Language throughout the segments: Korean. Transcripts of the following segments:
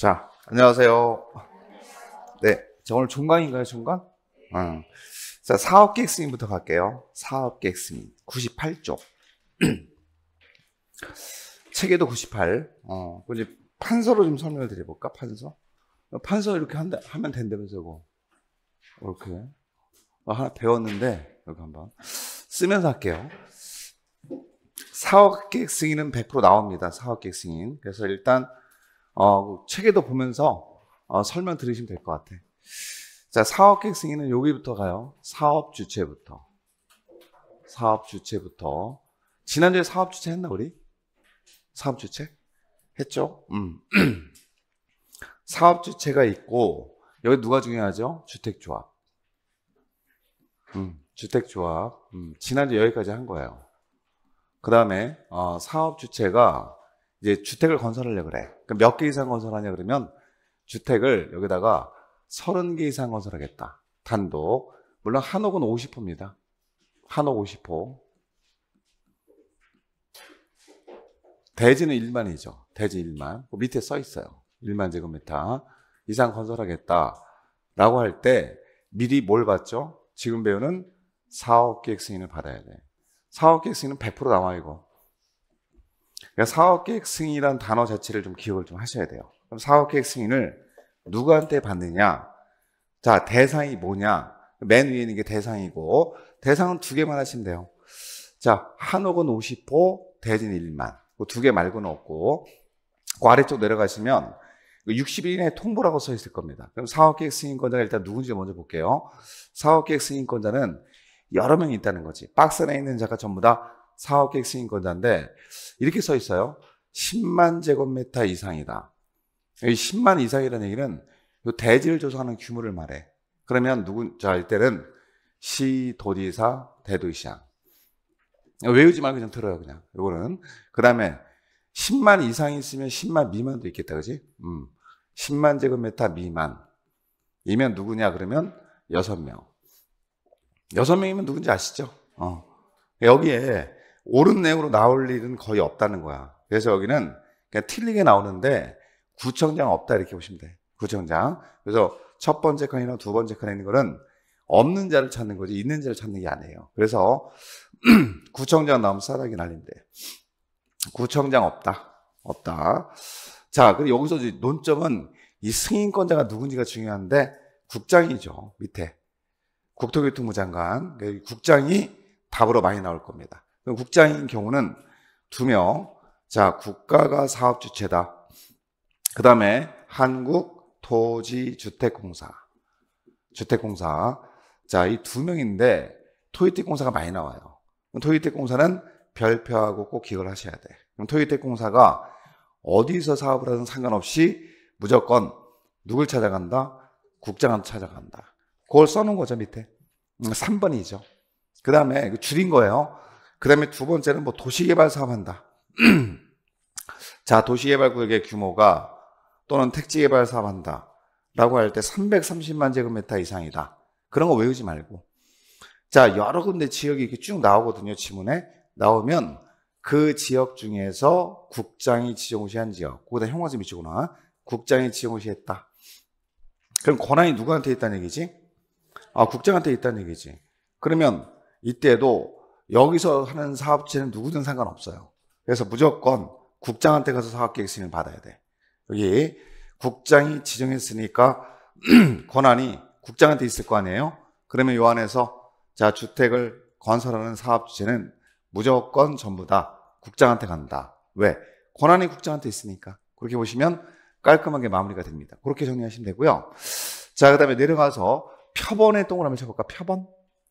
자, 안녕하세요. 네, 저 오늘 종강인가요, 종강? 어. 자, 사업계획스님부터 갈게요. 사업계획스님, 98쪽. 책에도 98. 어, 이제 판서로 좀 설명을 드려볼까, 판서? 판서 이렇게 한다, 하면 된다면서고. 이렇게. 어, 하나 배웠는데, 여기 한번. 쓰면서 할게요. 사업계획 승인은 100% 나옵니다. 사업계획 승인. 그래서 일단 어, 책에도 보면서 어, 설명 들으시면 될 것 같아. 자, 사업 계획 승인은 여기부터 가요. 사업 주체부터. 사업 주체부터. 지난주에 사업 주체 했나, 우리? 사업 주체? 했죠? 음. 사업 주체가 있고, 여기 누가 중요하죠? 주택조합. 음, 주택조합. 음, 지난주 여기까지 한 거예요. 그 다음에, 어, 사업 주체가 이제 주택을 건설하려고 그래. 그럼 몇 개 이상 건설하냐 그러면 주택을 여기다가 30개 이상 건설하겠다. 단독. 물론 한옥은 50호입니다. 한옥 50호. 대지는 1만이죠. 대지 1만. 그 밑에 써 있어요. 1만 제곱미터 이상 건설하겠다. 라고 할 때 미리 뭘 받죠? 지금 배우는 사업기획 승인을 받아야 돼. 사업기획 승인은 100% 나와 이거. 그러니까 사업계획 승인이란 단어 자체를 좀 기억을 좀 하셔야 돼요. 그럼 사업계획 승인을 누구한테 받느냐? 자, 대상이 뭐냐? 맨 위에 있는 게 대상이고, 대상은 두 개만 하시면 돼요. 자, 한옥은 50호, 대진 1만. 뭐 두개 말고는 없고, 그 아래쪽 내려가시면 6 그 0일의 통보라고 써 있을 겁니다. 그럼 사업계획 승인권자가 일단 누군지 먼저 볼게요. 사업계획 승인권자는 여러 명이 있다는 거지. 박스 안에 있는 자가 전부 다 사업 계획 승인권자인데 이렇게 써 있어요. 10만 제곱미터 이상이다. 이 10만 이상이라는 얘기는 요 대지를 조성하는 규모를 말해. 그러면 누군 자 이때는 시, 도지사, 대도시장. 외우지 말고 그냥 들어요 그냥. 요거는 그다음에 10만 이상이 있으면 10만 미만도 있겠다, 그지? 음. 10만 제곱미터 미만. 이면 누구냐, 그러면 6명. 6명이면 누군지 아시죠? 어. 여기에 옳은 내용으로 나올 일은 거의 없다는 거야. 그래서 여기는 그냥 틀리게 나오는데 구청장 없다 이렇게 보시면 돼. 구청장. 그래서 첫 번째 칸이나 두 번째 칸에 있는 거는 없는 자를 찾는 거지 있는 자를 찾는 게 아니에요. 그래서 구청장 나오면 싸다기 날린데 구청장 없다. 없다. 자, 그리고 여기서 논점은 이 승인권자가 누군지가 중요한데 국장이죠. 밑에 국토교통부 장관. 국장이 답으로 많이 나올 겁니다. 그 국장인 경우는 두 명. 자, 국가가 사업 주체다. 그 다음에 한국 토지주택공사. 주택공사. 자, 이 두 명인데 토이택공사가 많이 나와요. 토이택공사는 별표하고 꼭 기억을 하셔야 돼. 그럼 토이택공사가 어디서 사업을 하든 상관없이 무조건 누굴 찾아간다? 국장한테 찾아간다. 그걸 써놓은 거죠, 밑에. 3번이죠. 음, 그 다음에 줄인 거예요. 그 다음에 두 번째는 뭐 도시개발 사업한다. 자, 도시개발 구역의 규모가 또는 택지개발 사업한다. 라고 할 때 330만 제곱미터 이상이다. 그런 거 외우지 말고. 자, 여러 군데 지역이 이렇게 쭉 나오거든요. 지문에. 나오면 그 지역 중에서 국장이 지정시한 지역. 거기다 형화지 미치구나. 국장이 지정시했다. 그럼 권한이 누구한테 있다는 얘기지? 아, 국장한테 있다는 얘기지. 그러면 이때도 여기서 하는 사업체는 누구든 상관없어요. 그래서 무조건 국장한테 가서 사업계획 승인을 받아야 돼. 여기 국장이 지정했으니까 권한이 국장한테 있을 거 아니에요? 그러면 요 안에서 자 주택을 건설하는 사업 체는 무조건 전부 다 국장한테 간다. 왜? 권한이 국장한테 있으니까. 그렇게 보시면 깔끔하게 마무리가 됩니다. 그렇게 정리하시면 되고요. 자, 그 다음에 내려가서 표본의 동그라미 쳐볼까? 표본?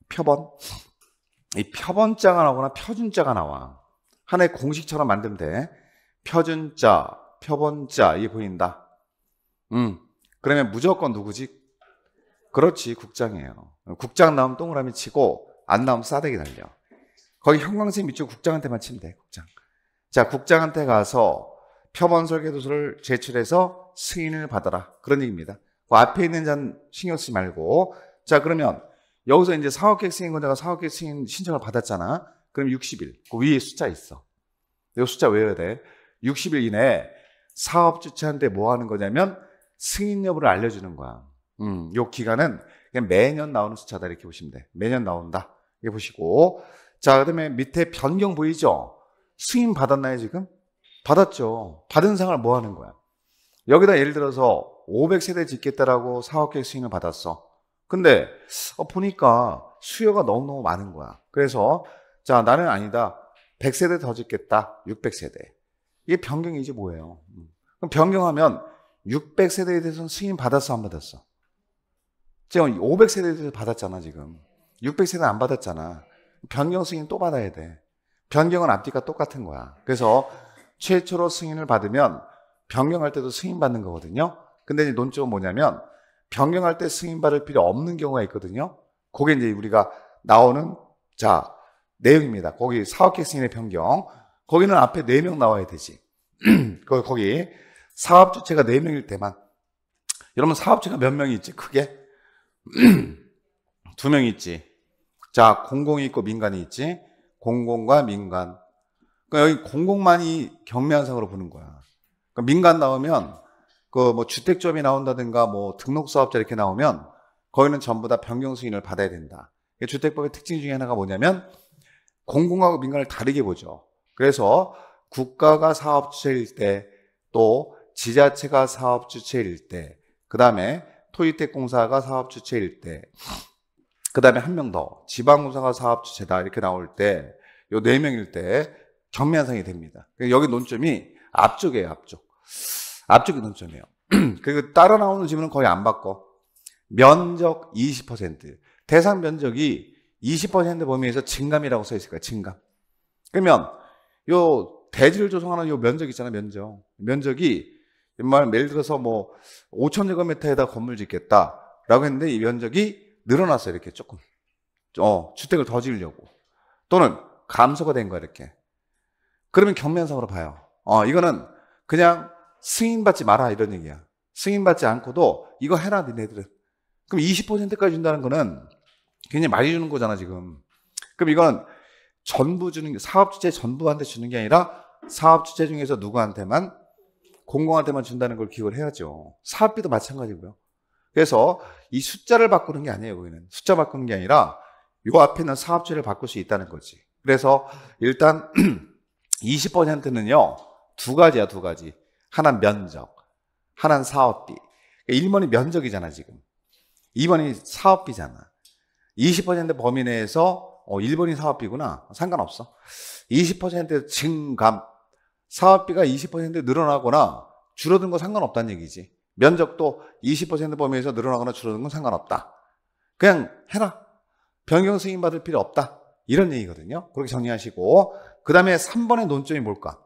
표본? 이 표본자가 나오거나 표준자가 나와. 하나의 공식처럼 만들면 돼. 표준자, 표본자 이게 보인다. 음. 그러면 무조건 누구지? 그렇지 국장이에요. 국장 나오면 동그라미 치고 안 나오면 싸대기 달려. 거기 형광색 밑줄 국장한테만 치면 돼. 국장. 자 국장한테 가서 표본 설계도서를 제출해서 승인을 받아라. 그런 얘기입니다. 그 앞에 있는 잔 신경 쓰지 말고 자 그러면 여기서 이제 사업계획 승인권자가 사업계획 승인 신청을 받았잖아. 그럼 60일. 그 위에 숫자 있어. 이 숫자 외워야 돼. 60일 이내에 사업 주체한테 뭐 하는 거냐면 승인 여부를 알려주는 거야. 음, 요 기간은 그냥 매년 나오는 숫자다 이렇게 보시면 돼. 매년 나온다. 이렇게 보시고. 자, 그 다음에 밑에 변경 보이죠? 승인 받았나요, 지금? 받았죠. 받은 상을 황뭐 하는 거야? 여기다 예를 들어서 500세대 짓겠다라고 사업계획 승인을 받았어. 근데 어, 보니까 수요가 너무너무 많은 거야. 그래서 자 나는 아니다. 100세대 더 짓겠다. 600세대. 이게 변경이지 뭐예요. 음. 그럼 변경하면 600세대에 대해서는 승인 받았어 안 받았어? 지금 500세대에 대해서 받았잖아 지금. 600세대 안 받았잖아. 변경 승인 또 받아야 돼. 변경은 앞뒤가 똑같은 거야. 그래서 최초로 승인을 받으면 변경할 때도 승인 받는 거거든요. 근데 이제 논점은 뭐냐면 변경할 때 승인 받을 필요 없는 경우가 있거든요. 그게 이제 우리가 나오는 자 내용입니다. 거기 사업계획 승인의 변경 거기는 앞에 4명 나와야 되지. 그, 거기 사업주체가 4명일 때만 여러분 사업체가 주몇 명이 있지 크게? 두 명 있지. 자 공공이 있고 민간이 있지. 공공과 민간. 그러니까 여기 공공만이 경매한상으로 보는 거야. 그러니까 민간 나오면 그뭐 주택점이 나온다든가 뭐 등록사업자 이렇게 나오면 거기는 전부 다 변경 승인을 받아야 된다. 주택법의 특징 중에 하나가 뭐냐면 공공하고 민간을 다르게 보죠. 그래서 국가가 사업주체일 때, 또 지자체가 사업주체일 때, 그 다음에 토지택공사가 사업주체일 때, 그 다음에 한 명 더, 지방공사가 사업주체다 이렇게 나올 때, 요 네 명일 때경정면상이 됩니다. 그러니까 여기 논점이 앞쪽이에요, 앞쪽. 앞쪽이 논점이에요. 그리고 따라 나오는 질문은 거의 안 바꿔. 면적 20%. 대상 면적이 20% 범위에서 증감이라고 써 있을 거야. 증감. 그러면 요 대지를 조성하는 요 면적 있잖아. 면적. 면적이 말 예를 들어서 뭐 5천 제곱미터에다 건물 짓겠다라고 했는데 이 면적이 늘어났어 이렇게 조금. 어, 주택을 더 지으려고. 또는 감소가 된 거야, 이렇게. 그러면 경면상으로 봐요. 어, 이거는 그냥 승인받지 마라 이런 얘기야. 승인받지 않고도 이거 해라 니네들은. 그럼 20%까지 준다는 거는 굉장히 많이 주는 거잖아 지금. 그럼 이건 전부 주는 게 사업 주체 전부한테 주는 게 아니라 사업 주체 중에서 누구한테만 공공한테만 준다는 걸 기억을 해야죠. 사업비도 마찬가지고요. 그래서 이 숫자를 바꾸는 게 아니에요. 여기는 숫자 바꾸는 게 아니라 요 앞에 는 사업주를 바꿀 수 있다는 거지. 그래서 일단 20%는요 두 가지야 두 가지. 하나는 면적, 하나는 사업비. 1번이 그러니까 면적이잖아, 지금. 2번이 사업비잖아. 20% 범위 내에서 어, 1번이 사업비구나. 상관없어. 20% 증감. 사업비가 20% 늘어나거나 줄어든 거 상관없다는 얘기지. 면적도 20% 범위에서 늘어나거나 줄어든 건 상관없다. 그냥 해라. 변경 승인 받을 필요 없다. 이런 얘기거든요. 그렇게 정리하시고. 그 다음에 3번의 논점이 뭘까?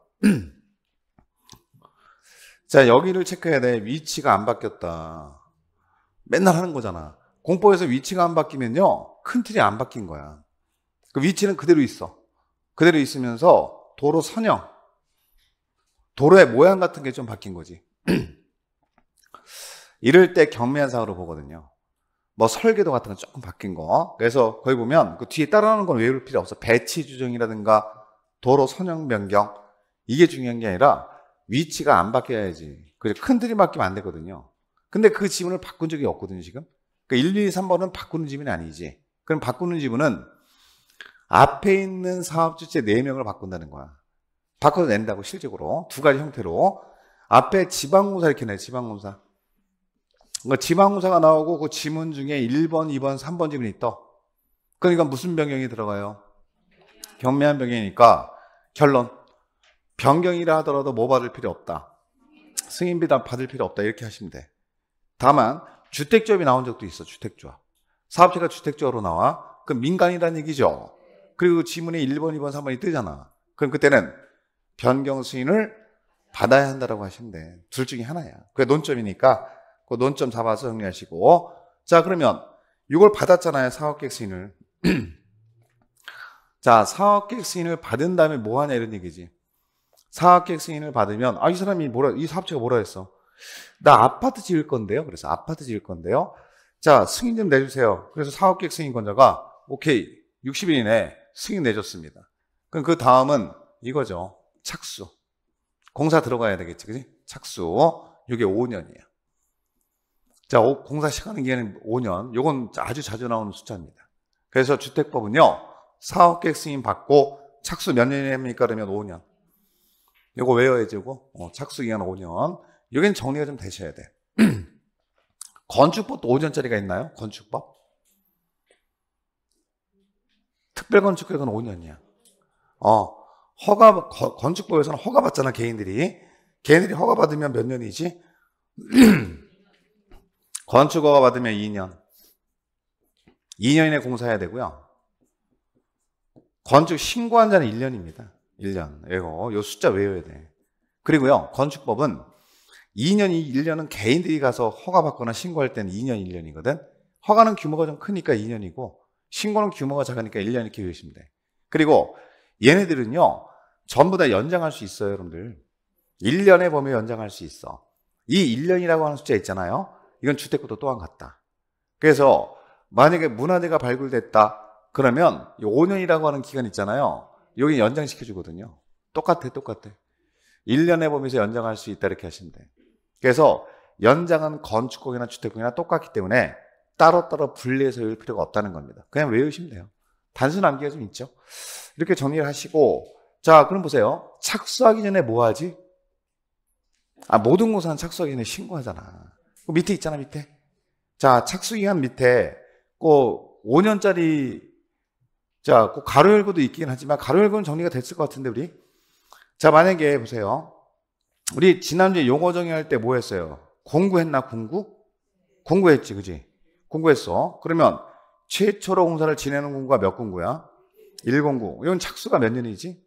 자, 여기를 체크해야 돼. 위치가 안 바뀌었다. 맨날 하는 거잖아. 공포에서 위치가 안 바뀌면요. 큰 틀이 안 바뀐 거야. 그 위치는 그대로 있어. 그대로 있으면서 도로 선형, 도로의 모양 같은 게 좀 바뀐 거지. 이럴 때 경매한 사으로 보거든요. 뭐 설계도 같은 건 조금 바뀐 거. 그래서 거기 보면 그 뒤에 따라하는 건 외울 필요 없어. 배치 조정이라든가 도로 선형 변경 이게 중요한 게 아니라 위치가 안 바뀌어야지. 그래서 큰 틀이 바뀌면 안 되거든요. 근데 그 지문을 바꾼 적이 없거든요, 지금. 그러니까 1, 2, 3번은 바꾸는 지문이 아니지. 그럼 바꾸는 지문은 앞에 있는 사업주체 4명을 바꾼다는 거야. 바꿔서 낸다고, 실적으로. 두 가지 형태로. 앞에 지방공사 이렇게 내, 지방공사. 그러니까 지방공사가 나오고 그 지문 중에 1번, 2번, 3번 지문이 떠. 그러니까 무슨 변경이 들어가요? 경매한 변경이니까 결론. 변경이라 하더라도 뭐 받을 필요 없다. 승인비단 받을 필요 없다. 이렇게 하시면 돼. 다만 주택조합이 나온 적도 있어. 주택조합. 사업체가 주택조합으로 나와. 그럼 민간이라는 얘기죠. 그리고 지문에 1번, 2번, 3번이 뜨잖아. 그럼 그때는 변경 승인을 받아야 한다라고 하시면 돼. 둘 중에 하나야. 그게 논점이니까 그 논점 잡아서 정리하시고 자 그러면 이걸 받았잖아요. 사업계획 승인을 자 사업계획 승인을 받은 다음에 뭐 하냐 이런 얘기지. 사업계획 승인을 받으면 아 이 사람이 뭐라 이 사업체가 뭐라 했어? 나 아파트 지을 건데요. 그래서 아파트 지을 건데요. 자 승인 좀 내주세요. 그래서 사업계획 승인권자가 오케이 60일 이내 승인 내줬습니다. 그럼 그 다음은 이거죠. 착수. 공사 들어가야 되겠지, 그지? 착수. 이게 5년이에요. 자, 공사 시간은 기간은 5년. 요건 아주 자주 나오는 숫자입니다. 그래서 주택법은요, 사업계획 승인 받고 착수 몇 년이 됩니까 그러면 5년. 이거 외워야 되고 어, 착수기간 5년 여기는 정리가 좀 되셔야 돼 건축법도 5년짜리가 있나요? 건축법? 특별건축계획은 5년이야 어, 허가 거, 건축법에서는 허가 받잖아 개인들이 개인들이 허가 받으면 몇 년이지? 건축허가 받으면 2년 2년 이내 공사해야 되고요 건축 신고한 자는 1년입니다 1년. 이거, 요 숫자 외워야 돼. 그리고요, 건축법은 2년, 1년은 개인들이 가서 허가받거나 신고할 때는 2년, 1년이거든. 허가는 규모가 좀 크니까 2년이고, 신고는 규모가 작으니까 1년 이렇게 외우시면 돼. 그리고 얘네들은요, 전부 다 연장할 수 있어요, 여러분들. 1년의 범위 연장할 수 있어. 이 1년이라고 하는 숫자 있잖아요. 이건 주택구도 또한 같다. 그래서 만약에 문화재가 발굴됐다. 그러면 5년이라고 하는 기간 있잖아요. 여기 연장시켜 주거든요. 똑같아, 똑같아. 1년 해보면서 연장할 수 있다 이렇게 하시면 돼. 그래서 연장은 건축공이나 주택공이나 똑같기 때문에 따로따로 분리해서 외울 필요가 없다는 겁니다. 그냥 외우시면 돼요. 단순 암기가 좀 있죠. 이렇게 정리를 하시고 자, 그럼 보세요. 착수하기 전에 뭐 하지? 아, 모든 공사는 착수하기 전에 신고하잖아. 그 밑에 있잖아, 밑에. 자, 착수 기간 밑에 꼭 5년짜리 자, 꼭 가로 열고도 있긴 하지만 가로 열고는 정리가 됐을 것 같은데 우리. 자, 만약에 보세요. 우리 지난주에 용어 정의할 때 뭐 했어요? 공구했나 공구? 공구했지, 그지? 공구했어. 그러면 최초로 공사를 지내는 공구가 몇 공구야? 1공구. 이건 착수가 몇 년이지?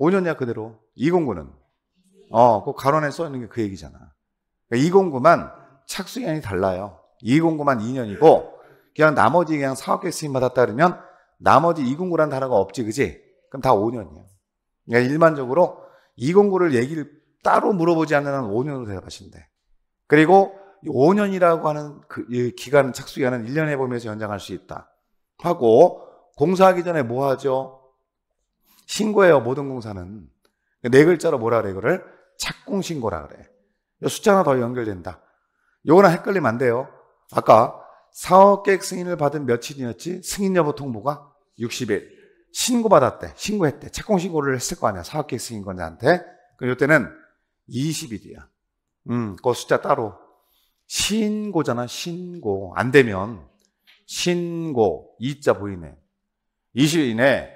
5년이야 그대로. 2공구는 어, 꼭 그 가론에 써 있는 게 그 얘기잖아. 그러니까 2공구만 착수기간이 달라요. 2공구만 2년이고 그냥 나머지 그냥 사업계획 승인받았다 그러면 나머지 2 0 9란 단어가 없지, 그지? 그럼 다 5년이야. 그러니까 일반적으로 209를 얘기를 따로 물어보지 않는 한 5년으로 대답하신대 그리고 5년이라고 하는 그 기간, 착수 기간은 1년에 보면서 연장할 수 있다. 하고, 공사하기 전에 뭐 하죠? 신고해요, 모든 공사는. 네 글자로 뭐라 그래, 이거를? 착공 신고라 그래. 숫자 하나 더 연결된다. 요거나 헷갈리면 안 돼요. 아까 사업 계획 승인을 받은 며칠이었지? 승인 여부 통보가 60일 신고받았대. 신고했대. 채권 신고를 했을 거 아니야. 사업계획 승인권자한테. 그럼 이때는 20일이야. 음, 그 숫자 따로. 신고잖아, 신고. 안 되면, 신고. 이자 보이네. 20일 이내,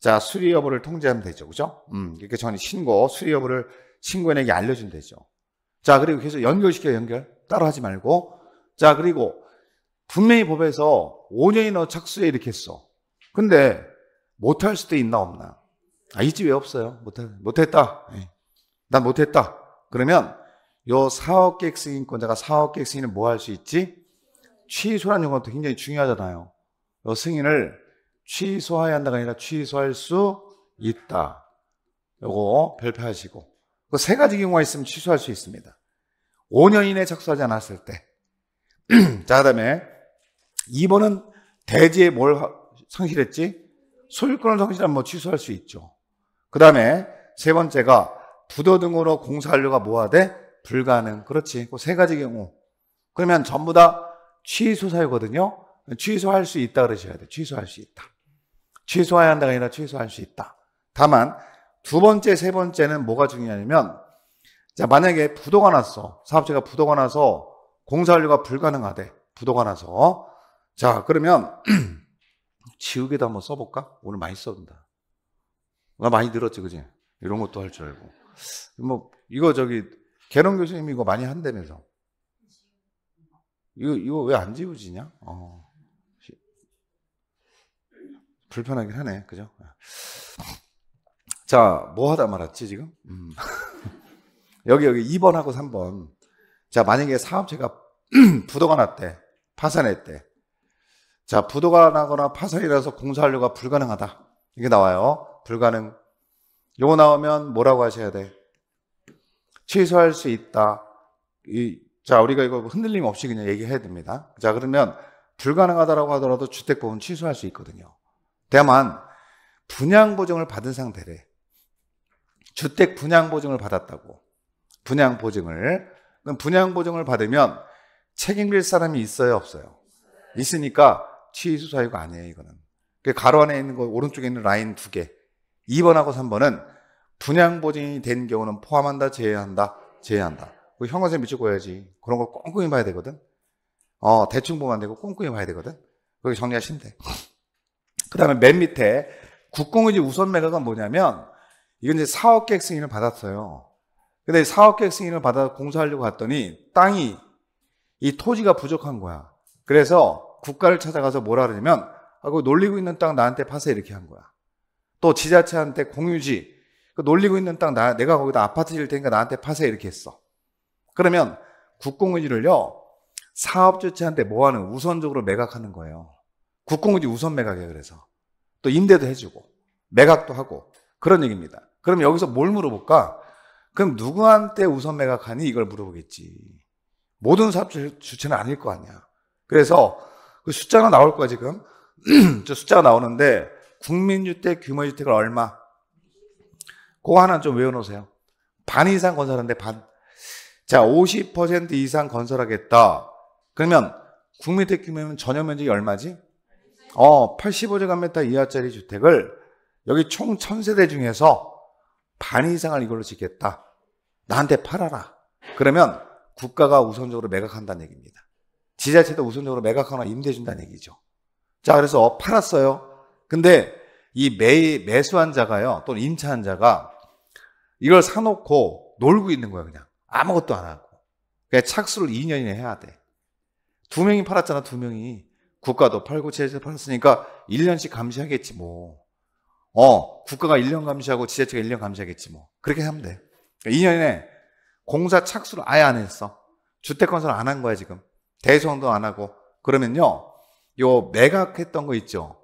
자, 수리 여부를 통제하면 되죠. 그죠? 음, 이렇게 저는 신고, 수리 여부를 신고인에게 알려주면 되죠. 자, 그리고 계속 연결시켜, 연결. 따로 하지 말고. 자, 그리고 분명히 법에서 5년이 너 착수에 이렇게 했어. 근데 못할 수도 있나 없나? 아, 있지 왜 없어요? 못해, 못했다. 예. 난 못했다. 그러면 요 사업계획 승인권자가 사업계획 승인을 뭐 할 수 있지? 취소라는 용어도 굉장히 중요하잖아요. 요 승인을 취소해야 한다가 아니라 취소할 수 있다. 요거 별표하시고. 그 세 가지 경우가 있으면 취소할 수 있습니다. 5년 이내 착수하지 않았을 때. 자, 그 다음에 2번은 대지에 뭘 상실했지? 소유권을 상실하면 뭐 취소할 수 있죠. 그 다음에 세 번째가 부도등으로 공사하려가 뭐 하되 불가능. 그렇지. 그 세 가지 경우. 그러면 전부 다 취소 사유거든요. 취소할 수 있다 그러셔야 돼. 취소할 수 있다. 취소해야 한다가 아니라 취소할 수 있다. 다만 두 번째, 세 번째는 뭐가 중요하냐면 자, 만약에 부도가 났어. 사업체가 부도가 나서 공사완료가 불가능하대. 부도가 나서. 자, 그러면 지우개도 한번 써볼까? 오늘 많이 써본다. 나 많이 늘었지, 그지? 이런 것도 할 줄 알고. 뭐, 이거 저기, 개론 교수님이 이거 많이 한다면서. 이거, 이거 왜 안 지우지냐? 어. 불편하긴 하네, 그죠? 자, 뭐 하다 말았지, 지금? 음. 여기, 여기 2번하고 3번. 자, 만약에 사업체가 부도가 났대, 파산했대. 자, 부도가 나거나 파산이 나서 공사 완료가 불가능하다. 이게 나와요. 불가능. 요거 나오면 뭐라고 하셔야 돼? 취소할 수 있다. 이, 자, 우리가 이거 흔들림 없이 그냥 얘기해야 됩니다. 자, 그러면 불가능하다라고 하더라도 주택 보험 취소할 수 있거든요. 다만 분양 보증을 받은 상태래. 주택 분양 보증을 받았다고. 분양 보증을. 그럼 분양 보증을 받으면 책임질 사람이 있어요, 없어요? 있으니까 취 수사유가 아니에요, 이거는. 그 가로 안에 있는 거 오른쪽에 있는 라인 두 개. 2번하고 3번은 분양 보증이 된 경우는 포함한다, 제외한다, 제외한다. 그 형관세 미칠거야지 그런 거 꼼꼼히 봐야 되거든. 어, 대충 보면 안 되고 꼼꼼히 봐야 되거든. 그렇게 정리하시면 돼. 그 다음에 맨 밑에 국공유지 우선 매각은 뭐냐면 이건 이제 사업계획 승인을 받았어요. 근데 사업계획 승인을 받아 공사하려고 갔더니 땅이 이 토지가 부족한 거야. 그래서 국가를 찾아가서 뭐라 그러냐면 아, 그 놀리고 있는 땅 나한테 파세 이렇게 한 거야. 또 지자체한테 공유지 그 놀리고 있는 땅 나, 내가 거기다 아파트 지을 테니까 나한테 파세 이렇게 했어. 그러면 국공유지를요 사업주체한테 뭐하는 우선적으로 매각하는 거예요. 국공유지 우선 매각해 그래서 또 임대도 해주고 매각도 하고 그런 얘기입니다. 그럼 여기서 뭘 물어볼까? 그럼 누구한테 우선 매각하니 이걸 물어보겠지. 모든 사업주체는 아닐 거 아니야. 그래서 그 숫자가 나올 거야, 지금. 저 숫자가 나오는데, 국민주택 규모주택을 얼마? 그거 하나 좀 외워놓으세요. 반 이상 건설하는데 반. 자, 50% 이상 건설하겠다. 그러면 국민주택 규모면 전용 면적이 얼마지? 어, 85제곱미터 이하짜리 주택을 여기 총 1000세대 중에서 반 이상을 이걸로 짓겠다. 나한테 팔아라. 그러면 국가가 우선적으로 매각한다는 얘기입니다. 지자체도 우선적으로 매각하나 임대준다는 해 얘기죠. 자, 그래서 팔았어요. 근데 이 매, 매수한 자가요, 또는 임차한 자가 이걸 사놓고 놀고 있는 거예요, 그냥. 아무것도 안 하고. 그냥 착수를 2년이나 해야 돼. 두 명이 팔았잖아, 두 명이. 국가도 팔고 지자체도 팔았으니까 1년씩 감시하겠지, 뭐. 어, 국가가 1년 감시하고 지자체가 1년 감시하겠지, 뭐. 그렇게 하면 돼. 그러니까 2년에 공사 착수를 아예 안 했어. 주택 건설 안 한 거야, 지금. 대성도 안 하고 그러면요. 요 매각했던 거 있죠.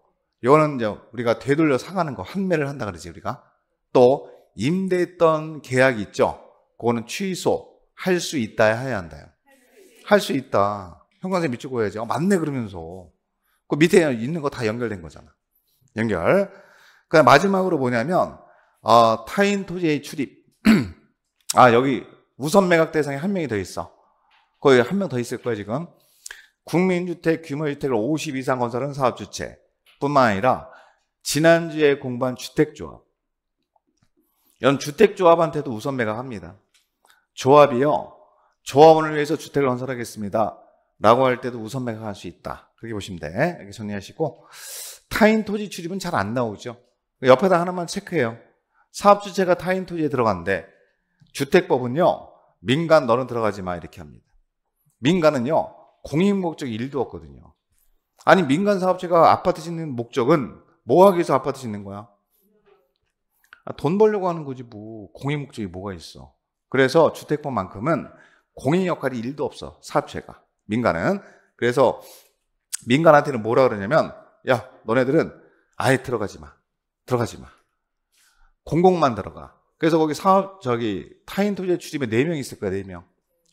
요는 이제 우리가 되돌려 사가는거 환매를 한다 그러지 우리가. 또 임대했던 계약이 있죠. 그거는 취소할 수 있다 해야 한다요. 할 수 있다. 형광색 밑줄 고야지 아, 어, 맞네 그러면서. 그 밑에 있는 거 다 연결된 거잖아. 연결. 그 마지막으로 뭐냐면 어, 타인 토지의 출입. 아 여기 우선 매각 대상에 한 명이 더 있어. 거의 한 명 더 있을 거예요, 지금. 국민주택 규모 주택을 50 이상 건설한 사업주체 뿐만 아니라 지난주에 공부한 주택조합. 연 주택조합한테도 우선 매각합니다. 조합이요. 조합원을 위해서 주택을 건설하겠습니다. 라고 할 때도 우선 매각할 수 있다. 그렇게 보시면 돼. 이렇게 정리하시고. 타인 토지 출입은 잘 안 나오죠. 옆에다 하나만 체크해요. 사업주체가 타인 토지에 들어간데 주택법은요. 민간 너는 들어가지 마 이렇게 합니다. 민간은요, 공익 목적 1도 없거든요. 아니, 민간 사업체가 아파트 짓는 목적은 뭐 하기 위해서 아파트 짓는 거야? 아, 돈 벌려고 하는 거지, 뭐. 공익 목적이 뭐가 있어. 그래서 주택법만큼은 공익 역할이 1도 없어. 사업체가. 민간은. 그래서 민간한테는 뭐라 그러냐면, 야, 너네들은 아예 들어가지 마. 들어가지 마. 공공만 들어가. 그래서 거기 사업, 저기, 타인 토지 출입에 4명 있을 거야, 4명.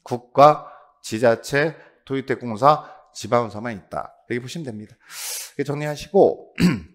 국가, 지자체, 토요택공사, 지방운사만 있다. 이렇게 보시면 됩니다. 정리하시고